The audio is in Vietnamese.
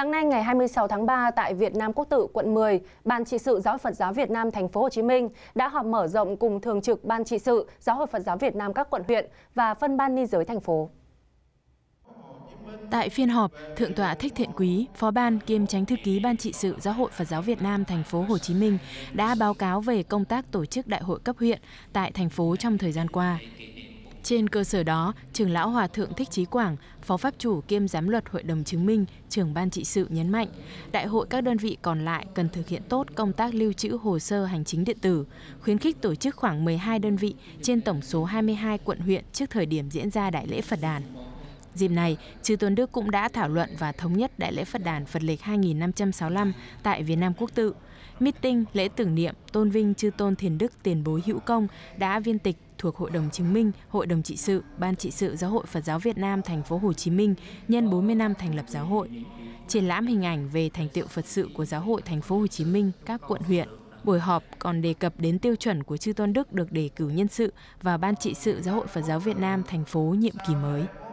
Sáng nay ngày 26 tháng 3 tại Việt Nam Quốc tử quận 10, Ban trị sự Giáo hội Phật giáo Việt Nam thành phố Hồ Chí Minh đã họp mở rộng cùng thường trực Ban trị sự Giáo hội Phật giáo Việt Nam các quận huyện và phân ban ni giới thành phố. Tại phiên họp, Thượng tọa Thích Thiện Quý, Phó ban kiêm Tránh thư ký Ban trị sự Giáo hội Phật giáo Việt Nam thành phố Hồ Chí Minh đã báo cáo về công tác tổ chức đại hội cấp huyện tại thành phố trong thời gian qua. Trên cơ sở đó, trưởng lão Hòa Thượng Thích Trí Quảng, Phó Pháp chủ kiêm Giám luật Hội đồng Chứng minh, trưởng Ban trị sự nhấn mạnh, đại hội các đơn vị còn lại cần thực hiện tốt công tác lưu trữ hồ sơ hành chính điện tử, khuyến khích tổ chức khoảng 12 đơn vị trên tổng số 22 quận huyện trước thời điểm diễn ra đại lễ Phật đàn. Dịp này, Chư Tôn Đức cũng đã thảo luận và thống nhất đại lễ Phật đàn Phật lịch 2565 tại Việt Nam Quốc tự. Meeting, lễ tưởng niệm, tôn vinh Chư Tôn Thiền Đức tiền bối hữu công đã viên tịch thuộc Hội đồng Chứng minh, Hội đồng trị sự, Ban trị sự Giáo hội Phật giáo Việt Nam thành phố Hồ Chí Minh nhân 40 năm thành lập giáo hội. Triển lãm hình ảnh về thành tựu Phật sự của giáo hội thành phố Hồ Chí Minh, các quận huyện. Buổi họp còn đề cập đến tiêu chuẩn của chư tôn đức được đề cử nhân sự và ban trị sự Giáo hội Phật giáo Việt Nam thành phố nhiệm kỳ mới.